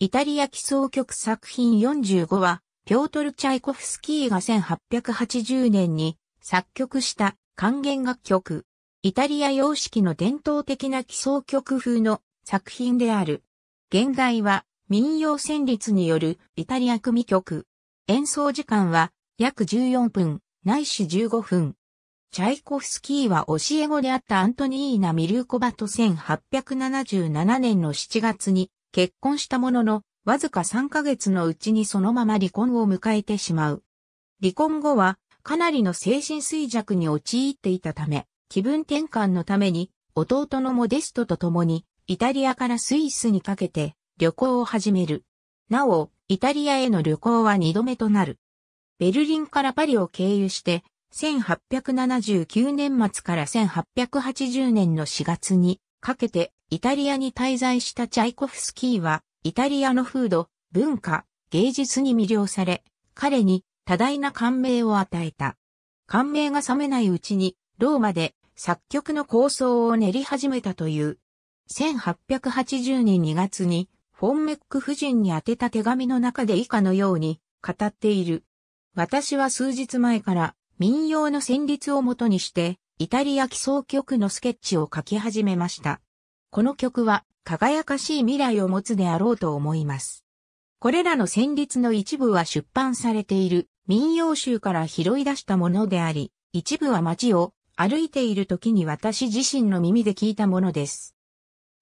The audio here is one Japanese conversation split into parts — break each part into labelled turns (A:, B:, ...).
A: イタリア奇想曲作品45は、ピョートル・チャイコフスキーが1880年に作曲した還元楽曲。イタリア様式の伝統的な奇想曲風の作品である。現代は民謡旋律によるイタリア組曲。演奏時間は約14分、ないし15分。チャイコフスキーは教え子であったアントニーナ・ミルーコバと1877年の7月に結婚したものの、わずか3ヶ月のうちにそのまま離婚を迎えてしまう。離婚後は、かなりの精神衰弱に陥っていたため、気分転換のために、弟のモデストと共に、イタリアからスイスにかけて、旅行を始める。なお、イタリアへの旅行は2度目となる。ベルリンからパリを経由して、1879年末から1880年の4月にかけてイタリアに滞在したチャイコフスキーは、イタリアの風土、文化、芸術に魅了され、彼に多大な感銘を与えた。感銘が冷めないうちに、ローマで作曲の構想を練り始めたという。1880年2月に、フォンメック夫人に宛てた手紙の中で以下のように語っている。私は数日前から民謡の旋律をもとにして、イタリア奇想曲のスケッチを書き始めました。この曲は輝かしい未来を持つであろうと思います。これらの旋律の一部は出版されている民謡集から拾い出したものであり、一部は街を歩いている時に私自身の耳で聞いたものです。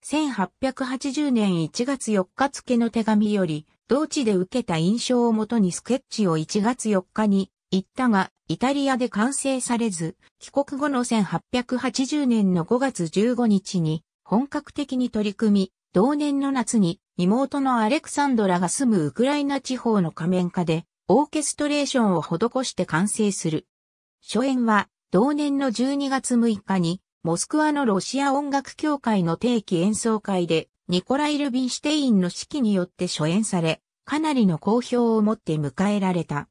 A: 1880年1月4日付の手紙より、同地で受けた印象をもとにスケッチを1月4日に行ったが、イタリアで完成されず、帰国後の1880年の5月15日に、本格的に取り組み、同年の夏に妹のアレクサンドラが住むウクライナ地方の仮面下でオーケストレーションを施して完成する。初演は同年の12月6日にモスクワのロシア音楽協会の定期演奏会でニコライ・ルビンシュテインの指揮によって初演され、かなりの好評を持って迎えられた。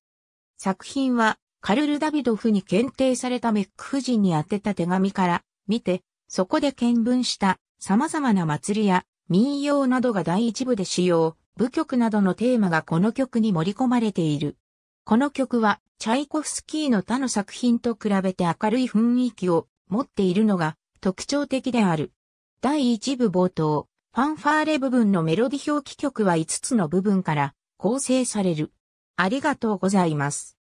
A: 作品はカルル・ダビドフに検定されたメック夫人に宛てた手紙から見てそこで見聞した様々な祭りや民謡などが第一部で使用、舞曲などのテーマがこの曲に盛り込まれている。この曲はチャイコフスキーの他の作品と比べて明るい雰囲気を持っているのが特徴的である。第一部冒頭、ファンファーレ部分のメロディ表記曲は5つの部分から構成される。ありがとうございます。